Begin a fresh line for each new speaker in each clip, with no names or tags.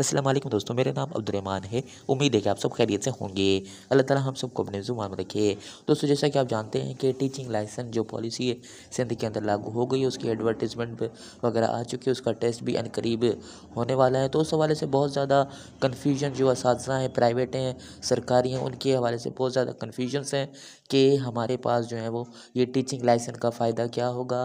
अस्सलाम वालेकुम दोस्तों मेरा नाम अब्दुलरहमान है उम्मीद है कि आप सब खैरियत से होंगे अल्लाह ताला हम सबको अपने जुबान में रखे दोस्तों जैसा कि आप जानते हैं कि टीचिंग लाइसेंस जो पॉलिसी है सिंध के अंदर लागू हो गई है उसकी एडवर्टीजमेंट वगैरह आ चुकी है उसका टेस्ट भी अनकरीब होने वाला है तो उस हवाले से बहुत ज़्यादा कन्फ्यूजन जो इस हैं प्राइवेट हैं सरकारी हैं उनके हवाले से बहुत ज़्यादा कन्फ्यूजन्स हैं कि हमारे पास जो है वो ये टीचिंग लाइसेंस का फ़ायदा क्या होगा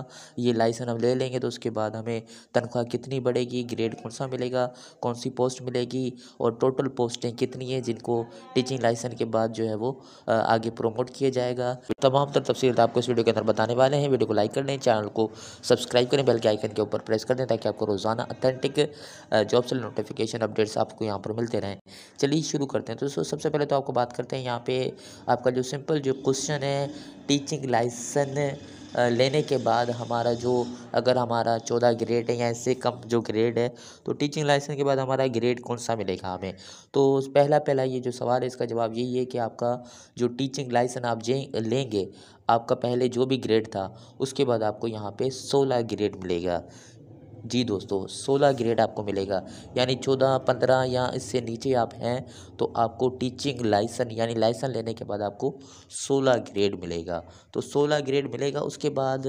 ये लाइसेंस हम ले लेंगे तो उसके बाद हमें तनख्वाह कितनी बढ़ेगी ग्रेड कौन सा मिलेगा कौन सी पोस्ट मिलेगी और टोटल पोस्टें कितनी हैं जिनको टीचिंग लाइसेंस के बाद जो है वो आगे प्रमोट किया जाएगा तमाम तर तफसीत आपको इस वीडियो के अंदर बताने वाले हैं वीडियो को लाइक कर लें चैनल को सब्सक्राइब करें बेल के आइकन के ऊपर प्रेस कर दें ताकि आपको रोज़ाना अथेंटिक जॉब से नोटिफिकेशन अपडेट्स आपको यहाँ पर मिलते रहें चलिए शुरू करते हैं दोस्तों सबसे पहले तो आपको बात करते हैं यहाँ पर आपका जो सिंपल जो क्वेश्चन है टीचिंग लाइसेंस लेने के बाद हमारा जो अगर हमारा चौदह ग्रेड है या इससे कम जो ग्रेड है तो टीचिंग लाइसेंस के बाद हमारा ग्रेड कौन सा मिलेगा हमें तो पहला पहला ये जो सवाल है इसका जवाब यही है कि आपका जो टीचिंग लाइसेंस आप लेंगे आपका पहले जो भी ग्रेड था उसके बाद आपको यहाँ पे सोलह ग्रेड मिलेगा जी दोस्तों सोलह ग्रेड आपको मिलेगा यानी चौदह पंद्रह या इससे नीचे आप हैं तो आपको टीचिंग लाइसेंस यानी लाइसेंस लेने के बाद आपको सोलह ग्रेड मिलेगा तो सोलह ग्रेड मिलेगा उसके बाद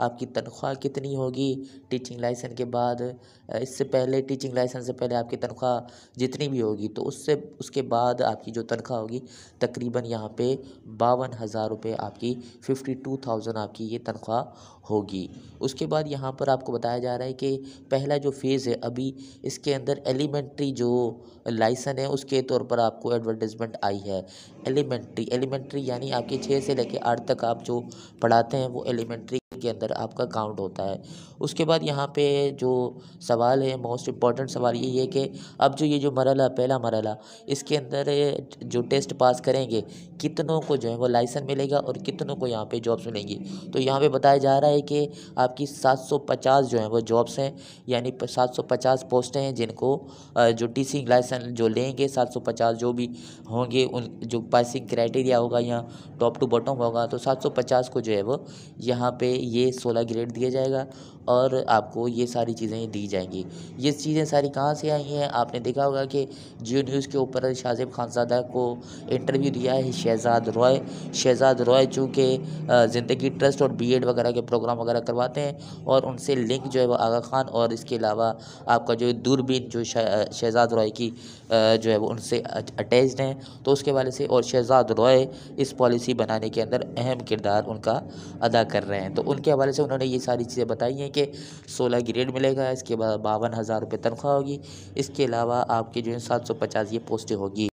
आपकी तनख्वाह कितनी होगी टीचिंग लाइसेंस के बाद इससे पहले टीचिंग लाइसेंस से पहले आपकी तनख्वाह जितनी भी होगी तो उससे उसके बाद आपकी जो तनख्वाह होगी तकरीबन यहाँ पे बावन हज़ार रुपये आपकी फ़िफ्टी टू थाउजेंड आपकी ये तनख्वाह होगी उसके बाद यहाँ पर आपको बताया जा रहा है कि पहला जो फेज़ है अभी इसके अंदर एलिमेंट्री जो लाइसन है उसके तौर पर आपको एडवर्टीज़मेंट आई है एलिमेंट्री एलिमेंट्री यानी आपके छः से लेकर आठ तक आप जो पढ़ाते हैं वो एलिमेंट्री के अंदर आपका काउंट होता है उसके बाद यहाँ पे जो सवाल है मोस्ट इम्पॉर्टेंट सवाल ये है कि अब जो ये जो मरला पहला मरला इसके अंदर जो टेस्ट पास करेंगे कितनों को जो है वो लाइसेंस मिलेगा और कितनों को यहाँ पे जॉब्स मिलेंगी तो यहाँ पे बताया जा रहा है कि आपकी 750 जो है वो जॉब्स हैं यानी 750 पोस्टें हैं जिनको जो टीचिंग लाइसेंस जो लेंगे 750 जो भी होंगे उन जो पासिंग क्राइटेरिया होगा या टॉप टू बॉटम होगा तो सात को जो है वो यहाँ पर ये सोलह ग्रेड दिया जाएगा और आपको ये सारी चीज़ें दी जाएंगी ये चीज़ें सारी कहाँ से आई हैं आपने देखा होगा कि जियो न्यूज़ के ऊपर शाहजेब खानजादा को इंटरव्यू दिया है शहजाद रॉय शहजाद रॉय चूँकि ज़िंदगी ट्रस्ट और बी वगैरह के प्रोग्राम वगैरह करवाते हैं और उनसे लिंक जो है वो आगा खान और इसके अलावा आपका जो दूरबीन जो शहजाद रॉय की जो है वो उनसे अटैच हैं तो उसके वाले से और शहजाद रॉय इस पॉलिसी बनाने के अंदर अहम किरदार उनका अदा कर रहे हैं तो उनके के हवाले से उन्होंने ये सारी चीज़ें बताई हैं कि सोलह ग्रेड मिलेगा इसके बाद बावन हज़ार रुपये तनख्वाह होगी इसके अलावा आपके जो है सात सौ पचास ये पोस्टें होगी